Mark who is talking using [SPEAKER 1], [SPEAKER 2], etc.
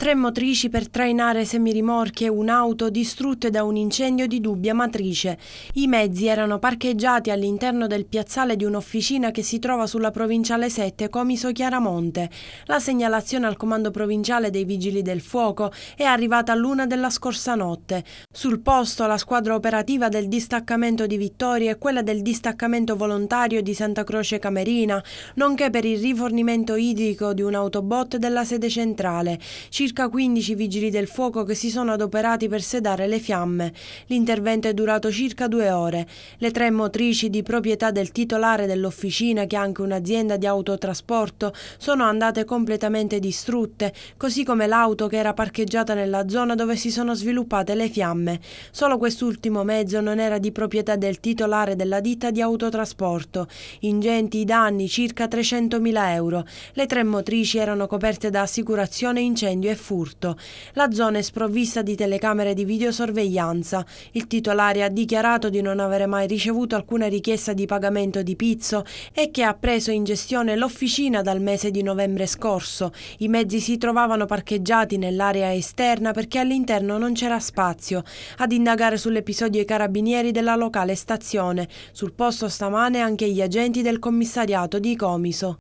[SPEAKER 1] Tre motrici per trainare semirimorchi e un'auto distrutte da un incendio di dubbia matrice. I mezzi erano parcheggiati all'interno del piazzale di un'officina che si trova sulla provinciale 7 Comiso Chiaramonte. La segnalazione al comando provinciale dei Vigili del Fuoco è arrivata all'una della scorsa notte. Sul posto la squadra operativa del distaccamento di Vittoria e quella del distaccamento volontario di Santa Croce Camerina, nonché per il rifornimento idrico di un autobot della sede centrale. Ci circa 15 vigili del fuoco che si sono adoperati per sedare le fiamme. L'intervento è durato circa due ore. Le tre motrici di proprietà del titolare dell'officina, che è anche un'azienda di autotrasporto, sono andate completamente distrutte, così come l'auto che era parcheggiata nella zona dove si sono sviluppate le fiamme. Solo quest'ultimo mezzo non era di proprietà del titolare della ditta di autotrasporto. Ingenti i danni, circa 300.000 euro. Le tre motrici erano coperte da assicurazione incendio e furto. La zona è sprovvista di telecamere di videosorveglianza. Il titolare ha dichiarato di non avere mai ricevuto alcuna richiesta di pagamento di pizzo e che ha preso in gestione l'officina dal mese di novembre scorso. I mezzi si trovavano parcheggiati nell'area esterna perché all'interno non c'era spazio. Ad indagare sull'episodio i carabinieri della locale stazione. Sul posto stamane anche gli agenti del commissariato di Comiso.